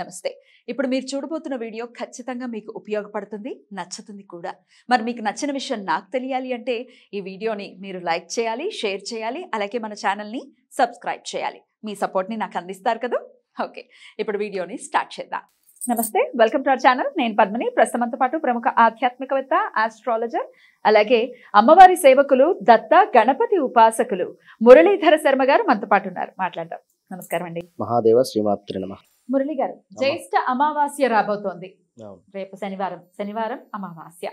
నమస్తే ఇప్పుడు మీరు చూడబోతున్న వీడియో ఖచ్చితంగా మీకు ఉపయోగపడుతుంది నచ్చుతుంది కూడా మరి మీకు నచ్చిన విషయం నాకు తెలియాలి అంటే ఈ వీడియోని మీరు లైక్ చేయాలి షేర్ చేయాలి అలాగే మన ఛానల్ని సబ్స్క్రైబ్ చేయాలి మీ సపోర్ట్ని నాకు అందిస్తారు కదా ఓకే ఇప్పుడు వీడియోని స్టార్ట్ చేద్దాం నమస్తే వెల్కమ్ టు అవర్ ఛానల్ నేను పద్మని ప్రస్తుతంతో పాటు ప్రముఖ ఆధ్యాత్మికవేత్త ఆస్ట్రాలజర్ అలాగే అమ్మవారి సేవకులు దత్త గణపతి ఉపాసకులు మురళీధర శర్మ గారు మనతో పాటు ఉన్నారు మాట్లాడదాం నమస్కారం అండి మహాదేవ శ్రీమాత్రి నమ మురళి గారు జ్యేష్ఠ అమావాస్య రాబోతోంది రేపు శనివారం శనివారం అమావాస్య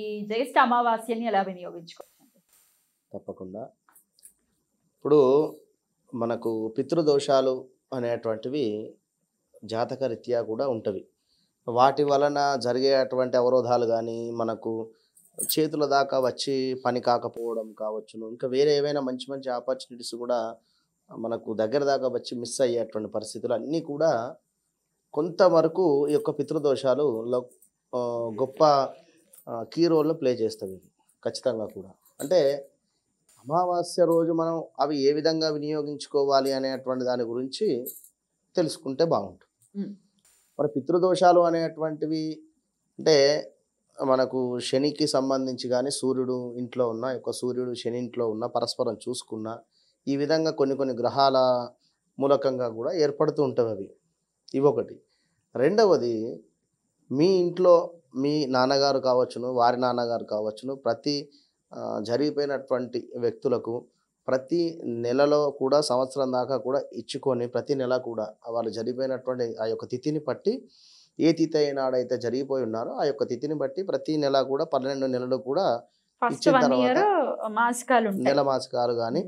ఈ జ్యేష్ఠ అమావాస్యని ఎలా వినియోగించుకోవచ్చు తప్పకుండా ఇప్పుడు మనకు పితృదోషాలు అనేటువంటివి జాతకరీత్యా కూడా ఉంటవి వాటి వలన జరిగేటువంటి అవరోధాలు కానీ మనకు చేతుల దాకా వచ్చి పని కాకపోవడం కావచ్చును ఇంకా వేరే ఏవైనా మంచి మంచి ఆపర్చునిటీస్ కూడా మనకు దగ్గర దాకా వచ్చి మిస్ అయ్యేటువంటి పరిస్థితులు అన్నీ కూడా కొంతవరకు ఈ యొక్క పితృదోషాలు గొప్ప కీ రోల్ను ప్లే చేస్తుంది ఖచ్చితంగా కూడా అంటే అమావాస్య రోజు మనం అవి ఏ విధంగా వినియోగించుకోవాలి అనేటువంటి దాని గురించి తెలుసుకుంటే బాగుంటుంది మరి పితృదోషాలు అనేటువంటివి అంటే మనకు శనికి సంబంధించి కానీ సూర్యుడు ఇంట్లో ఉన్న యొక్క సూర్యుడు శని ఇంట్లో ఉన్న పరస్పరం చూసుకున్న ఈ విధంగా కొన్ని కొన్ని గ్రహాల మూలకంగా కూడా ఏర్పడుతూ ఉంటాయి అవి ఇవొకటి రెండవది మీ ఇంట్లో మీ నాన్నగారు కావచ్చును వారి నాన్నగారు కావచ్చును ప్రతి జరిగిపోయినటువంటి వ్యక్తులకు ప్రతి నెలలో కూడా సంవత్సరం దాకా కూడా ఇచ్చుకొని ప్రతి నెల కూడా వాళ్ళు జరిగిపోయినటువంటి ఆ యొక్క తిథిని బట్టి ఏ తిథి అయినాడైతే జరిగిపోయి ఉన్నారో ఆ యొక్క తిథిని బట్టి ప్రతి నెల కూడా పన్నెండు నెలలు కూడా ఫస్ట్ వన్ ఇయర్ మాసికాలు నెల మాసికాలు కానీ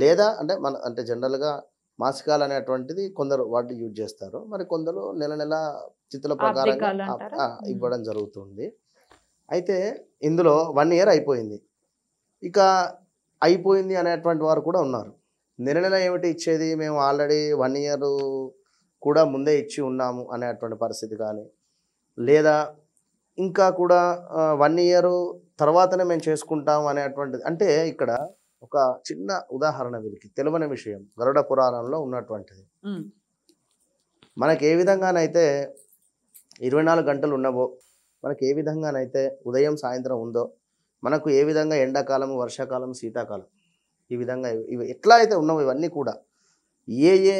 లేదా అంటే మన అంటే జనరల్గా మాసికాలు అనేటువంటిది కొందరు వాటిని యూజ్ చేస్తారు మరి కొందరు నెల నెల చిత్తుల ప్రకారం ఇవ్వడం జరుగుతుంది అయితే ఇందులో వన్ ఇయర్ అయిపోయింది ఇక అయిపోయింది అనేటువంటి వారు కూడా ఉన్నారు నెల నెల ఏమిటి ఇచ్చేది మేము ఆల్రెడీ వన్ ఇయర్ కూడా ముందే ఇచ్చి ఉన్నాము అనేటువంటి పరిస్థితి కానీ లేదా ఇంకా కూడా వన్ ఇయర్ తర్వాతనే మేము చేసుకుంటాం అనేటువంటిది అంటే ఇక్కడ ఒక చిన్న ఉదాహరణ వీరికి తెలివని విషయం గరుడ పురాణంలో ఉన్నటువంటిది మనకి ఏ విధంగానైతే ఇరవై నాలుగు గంటలు ఉన్నవో మనకి ఏ విధంగానైతే ఉదయం సాయంత్రం ఉందో మనకు ఏ విధంగా ఎండాకాలం వర్షాకాలం శీతాకాలం ఈ విధంగా ఇవి ఎట్లా అయితే ఉన్నావు ఇవన్నీ కూడా ఏ ఏ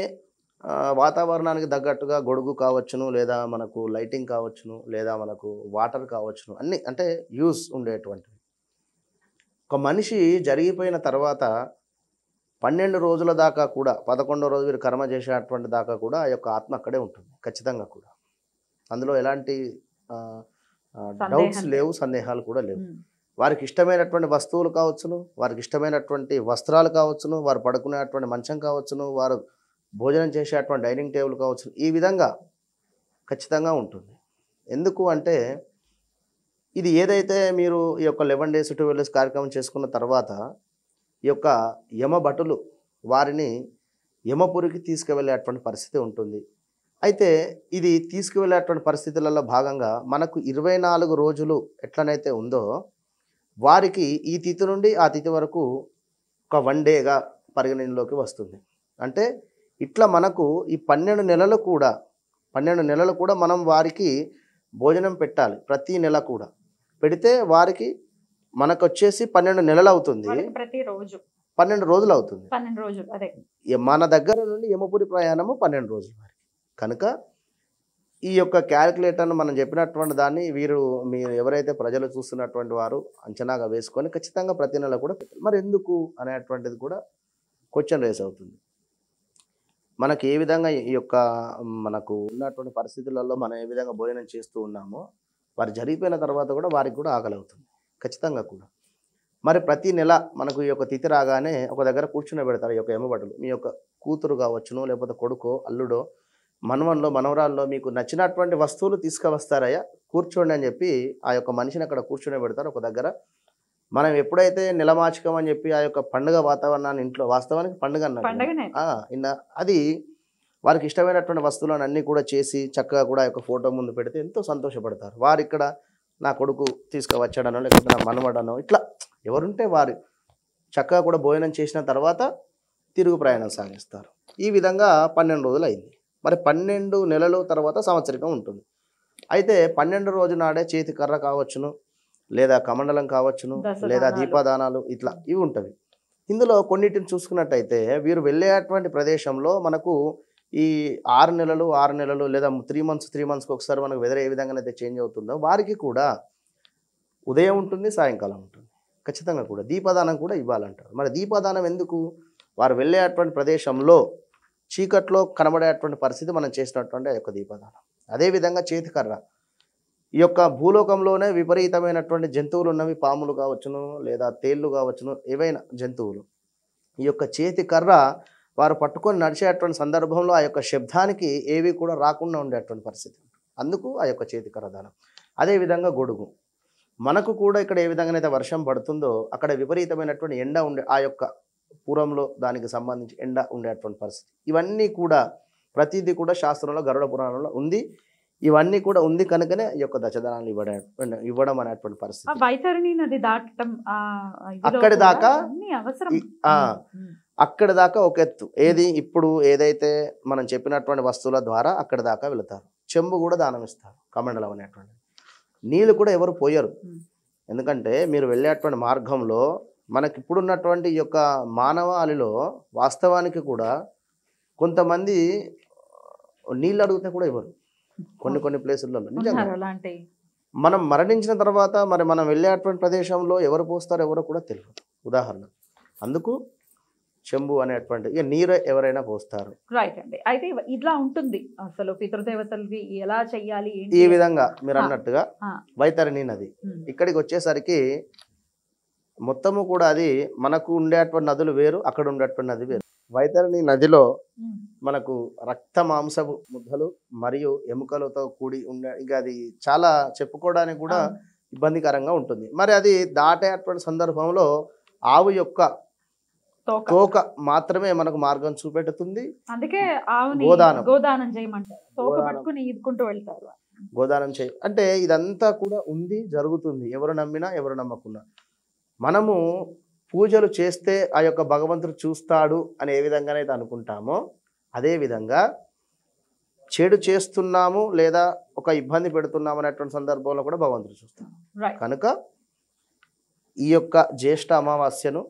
వాతావరణానికి తగ్గట్టుగా గొడుగు కావచ్చును లేదా మనకు లైటింగ్ కావచ్చును లేదా మనకు వాటర్ కావచ్చును అన్నీ అంటే యూస్ ఉండేటువంటివి ఒక మనిషి జరిగిపోయిన తర్వాత పన్నెండు రోజుల దాకా కూడా పదకొండో రోజు వీరు కర్మ చేసేటువంటి దాకా కూడా ఆ యొక్క ఆత్మ అక్కడే ఉంటుంది ఖచ్చితంగా కూడా అందులో ఎలాంటి డౌట్స్ లేవు సందేహాలు కూడా లేవు వారికి ఇష్టమైనటువంటి వస్తువులు కావచ్చును వారికి ఇష్టమైనటువంటి వస్త్రాలు కావచ్చును వారు పడుకునేటువంటి మంచం కావచ్చును వారు భోజనం చేసేటువంటి డైనింగ్ టేబుల్ కావచ్చు ఈ విధంగా ఖచ్చితంగా ఉంటుంది ఎందుకు అంటే ఇది ఏదైతే మీరు ఈ యొక్క లెవెన్ డేస్ ట్వెల్వ్ డేస్ కార్యక్రమం చేసుకున్న తర్వాత ఈ యొక్క యమ భటులు వారిని యమపురికి తీసుకువెళ్ళేటువంటి పరిస్థితి ఉంటుంది అయితే ఇది తీసుకువెళ్ళేటువంటి పరిస్థితులలో భాగంగా మనకు ఇరవై నాలుగు రోజులు ఎట్లనైతే ఉందో వారికి ఈ తిథి నుండి ఆ తిథి వరకు ఒక వన్ డేగా పరిగణనలోకి వస్తుంది అంటే ఇట్లా మనకు ఈ పన్నెండు నెలలు కూడా పన్నెండు నెలలు కూడా మనం వారికి భోజనం పెట్టాలి ప్రతి నెల కూడా పెడితే వారికి మనకు వచ్చేసి పన్నెండు నెలలు అవుతుంది ప్రతిరోజు పన్నెండు రోజులు అవుతుంది పన్నెండు రోజులు అదే మన దగ్గర నుండి యమపురి ప్రయాణము పన్నెండు రోజులు వారికి కనుక ఈ యొక్క క్యాలిక్యులేటర్ను మనం చెప్పినటువంటి దాన్ని వీరు మీరు ఎవరైతే ప్రజలు చూస్తున్నటువంటి వారు అంచనాగా వేసుకొని ఖచ్చితంగా ప్రతి నెల కూడా మరి ఎందుకు అనేటువంటిది కూడా క్వశ్చన్ రేస్ అవుతుంది మనకు ఏ విధంగా ఈ యొక్క మనకు ఉన్నటువంటి పరిస్థితులలో మనం ఏ విధంగా భోజనం చేస్తూ ఉన్నామో వారు జరిగిపోయిన తర్వాత కూడా వారికి కూడా ఆకలి అవుతుంది ఖచ్చితంగా కూడా మరి ప్రతి నెల మనకు ఈ యొక్క తిథి రాగానే ఒక దగ్గర కూర్చుని పెడతారు ఈ యొక్క ఎమ్మబట్టలు మీ యొక్క కూతురు కావచ్చును లేకపోతే కొడుకో అల్లుడో మనవన్లో మనవరాల్లో మీకు నచ్చినటువంటి వస్తువులు తీసుకువస్తారయ్యా కూర్చోండి అని చెప్పి ఆ యొక్క మనిషిని అక్కడ కూర్చొని పెడతారు ఒక దగ్గర మనం ఎప్పుడైతే నెలమాచకం అని చెప్పి ఆ యొక్క పండుగ వాతావరణాన్ని ఇంట్లో వాస్తవానికి పండుగ అన్నారు అది వారికి ఇష్టమైనటువంటి వస్తువులను అన్నీ కూడా చేసి చక్కగా కూడా ఆ యొక్క ఫోటో ముందు పెడితే ఎంతో సంతోషపడతారు వారు ఇక్కడ నా కొడుకు తీసుకువచ్చాడనో లేకపోతే నా మనవడనో ఇట్లా ఎవరుంటే వారు చక్కగా కూడా భోజనం చేసిన తర్వాత తిరుగు ప్రయాణం సాగిస్తారు ఈ విధంగా పన్నెండు రోజులు అయింది మరి పన్నెండు నెలలు తర్వాత సంవత్సరికం ఉంటుంది అయితే పన్నెండు రోజు నాడే చేతి కర్ర కావచ్చును లేదా కమండలం కావచ్చును లేదా దీపదానాలు ఇట్లా ఇవి ఉంటవి ఇందులో కొన్నిటిని చూసుకున్నట్టయితే వీరు వెళ్ళేటువంటి ప్రదేశంలో మనకు ఈ ఆరు నెలలు ఆరు నెలలు లేదా త్రీ మంత్స్ త్రీ మంత్స్కి ఒకసారి మనకు వెదర్ ఏ విధంగా అయితే చేంజ్ అవుతుందో వారికి కూడా ఉదయం ఉంటుంది సాయంకాలం ఉంటుంది ఖచ్చితంగా కూడా దీపదానం కూడా ఇవ్వాలంటారు మరి దీపదానం ఎందుకు వారు వెళ్ళేటువంటి ప్రదేశంలో చీకట్లో కనబడేటువంటి పరిస్థితి మనం చేసినటువంటి యొక్క దీపదానం అదేవిధంగా చేతికర్ర ఈ యొక్క భూలోకంలోనే విపరీతమైనటువంటి జంతువులు ఉన్నవి పాములు కావచ్చును లేదా తేళ్ళు కావచ్చును ఏవైనా జంతువులు ఈ యొక్క చేతి కర్ర వారు పట్టుకొని నడిచేటువంటి సందర్భంలో ఆ యొక్క శబ్దానికి ఏవి కూడా రాకుండా ఉండేటువంటి పరిస్థితి అందుకు ఆ యొక్క చేతి కర్ర దానం అదేవిధంగా గొడుగు మనకు కూడా ఇక్కడ ఏ విధంగా అయితే వర్షం పడుతుందో అక్కడ విపరీతమైనటువంటి ఎండ ఉండే ఆ యొక్క పూర్వంలో దానికి సంబంధించి ఎండ ఉండేటువంటి పరిస్థితి ఇవన్నీ కూడా ప్రతిదీ కూడా శాస్త్రంలో గరుడ పురాణంలో ఉంది ఇవన్నీ కూడా ఉంది కనుకనే ఈ యొక్క దశధనాలు ఇవ్వడం ఇవ్వడం అనేటువంటి పరిస్థితి నది అక్కడి దాకా అక్కడి దాకా ఒక ఎత్తు ఏది ఇప్పుడు ఏదైతే మనం చెప్పినటువంటి వస్తువుల ద్వారా అక్కడి దాకా వెళతారు చెంబు కూడా దానం ఇస్తారు కమండలం అనేటువంటి నీళ్ళు కూడా ఎవరు పోయరు ఎందుకంటే మీరు వెళ్ళేటువంటి మార్గంలో మనకిప్పుడు ఉన్నటువంటి ఈ యొక్క మానవ అలిలో వాస్తవానికి కూడా కొంతమంది నీళ్ళు అడుగుతే కూడా ఇవ్వరు కొన్ని కొన్ని ప్లేసుల్లో మనం మరణించిన తర్వాత మరి మనం వెళ్ళేటువంటి ప్రదేశంలో ఎవరు పోస్తారో ఎవరో కూడా తెలియదు ఉదాహరణ అందుకు చెంబు అనేటువంటి ఇక నీరు ఎవరైనా పోస్తారు రైట్ అండి అయితే ఇట్లా ఉంటుంది అసలు పితృదేవతలకి ఎలా చెయ్యాలి ఈ విధంగా మీరు అన్నట్టుగా వైతరిణి నది ఇక్కడికి వచ్చేసరికి మొత్తము కూడా అది మనకు ఉండేటువంటి నదులు వేరు అక్కడ ఉండేటువంటి నది వేరు వైతరణి నదిలో మనకు రక్త మాంసపు ముద్దలు మరియు ఎముకలతో కూడి ఉండే ఇంకా అది చాలా చెప్పుకోవడానికి కూడా ఇబ్బందికరంగా ఉంటుంది మరి అది దాటేటువంటి సందర్భంలో ఆవు యొక్క తోక మాత్రమే మనకు మార్గం చూపెడుతుంది అందుకే గోదానం గోదానం వెళ్తారు గోదానం చేయ అంటే ఇదంతా కూడా ఉంది జరుగుతుంది ఎవరు నమ్మినా ఎవరు నమ్మకున్నా మనము పూజలు చేస్తే ఆ యొక్క భగవంతుడు చూస్తాడు అని ఏ విధంగానైతే అనుకుంటామో అదేవిధంగా చెడు చేస్తున్నాము లేదా ఒక ఇబ్బంది పెడుతున్నాము అనేటువంటి సందర్భంలో కూడా భగవంతుడు చూస్తాడు కనుక ఈ యొక్క జ్యేష్ఠ అమావాస్యను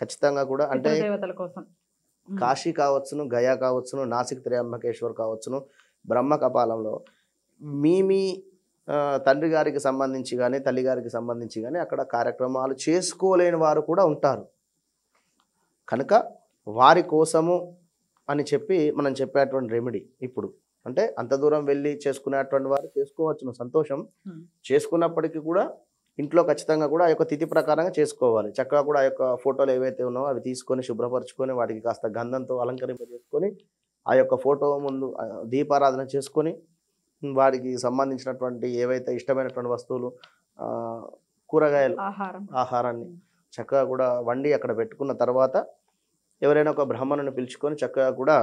ఖచ్చితంగా కూడా అంటే కాశీ కావచ్చును గయా కావచ్చును నాసిక్ త్రయంబకేశ్వర్ కావచ్చును బ్రహ్మ కపాలంలో మీ మీ తండ్రి గారికి సంబంధించి కానీ తల్లి గారికి సంబంధించి కానీ అక్కడ కార్యక్రమాలు చేసుకోలేని వారు కూడా ఉంటారు కనుక వారి కోసము అని చెప్పి మనం చెప్పేటువంటి రెమెడీ ఇప్పుడు అంటే అంత దూరం వెళ్ళి చేసుకునేటువంటి వారు చేసుకోవచ్చును సంతోషం చేసుకున్నప్పటికీ కూడా ఇంట్లో ఖచ్చితంగా కూడా ఆ యొక్క తిథి ప్రకారంగా చేసుకోవాలి చక్కగా కూడా ఆ యొక్క ఫోటోలు ఏవైతే ఉన్నాయో అవి తీసుకొని శుభ్రపరచుకొని వాటికి కాస్త గంధంతో అలంకరింపజేసుకొని ఆ యొక్క ఫోటో ముందు దీపారాధన చేసుకొని వారికి సంబంధించినటువంటి ఏవైతే ఇష్టమైనటువంటి వస్తువులు కూరగాయలు ఆహారాన్ని చక్కగా కూడా వండి అక్కడ పెట్టుకున్న తర్వాత ఎవరైనా ఒక బ్రాహ్మణుని పిలుచుకొని చక్కగా కూడా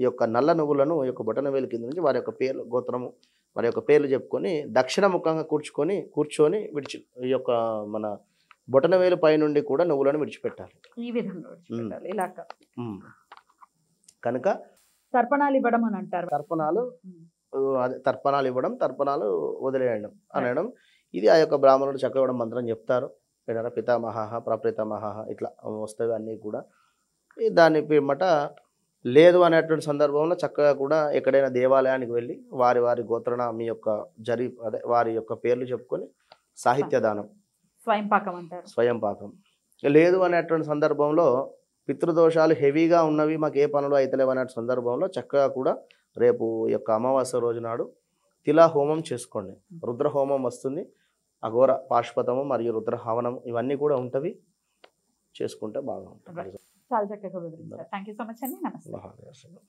ఈ యొక్క నల్ల నువ్వులను ఈ యొక్క బొటనవేలు కింద నుంచి వారి యొక్క పేర్లు గోత్రము వారి యొక్క పేర్లు చెప్పుకొని దక్షిణ ముఖంగా కూర్చుకొని కూర్చొని విడిచి ఈ యొక్క మన బొటనవేలు పై పైనుండి కూడా నువ్వులను విడిచిపెట్టాలి ఈ విధంగా ఇలా కనుక తర్పణాలు ఇవ్వడం అని అంటారు తర్పణాలు అదే తర్పణాలు ఇవ్వడం తర్పణాలు వదిలేయడం అనడం ఇది ఆ యొక్క బ్రాహ్మణుడు చక్రవడం ఇవ్వడం మంత్రం చెప్తారు ఏదైనా పితామహ ప్రప్రితమహాహ ఇట్లా వస్తాయి అన్నీ కూడా దాని పిమ్మట లేదు అనేటువంటి సందర్భంలో చక్కగా కూడా ఎక్కడైనా దేవాలయానికి వెళ్ళి వారి వారి మీ యొక్క జరి అదే వారి యొక్క పేర్లు చెప్పుకొని సాహిత్య దానం స్వయం పాకం అంటారు స్వయం పాకం లేదు అనేటువంటి సందర్భంలో పితృదోషాలు హెవీగా ఉన్నవి మాకు ఏ పనులు అవుతలేవు అనే సందర్భంలో చక్కగా కూడా రేపు యొక్క అమావాస్య రోజు నాడు తిలా హోమం చేసుకోండి రుద్ర హోమం వస్తుంది అఘోర పాశుపతము మరియు రుద్ర ఇవన్నీ కూడా ఉంటవి చేసుకుంటే బాగా ఉంటుంది చాలా చక్కగా థ్యాంక్ యూ సో మచ్ అండి నమస్తే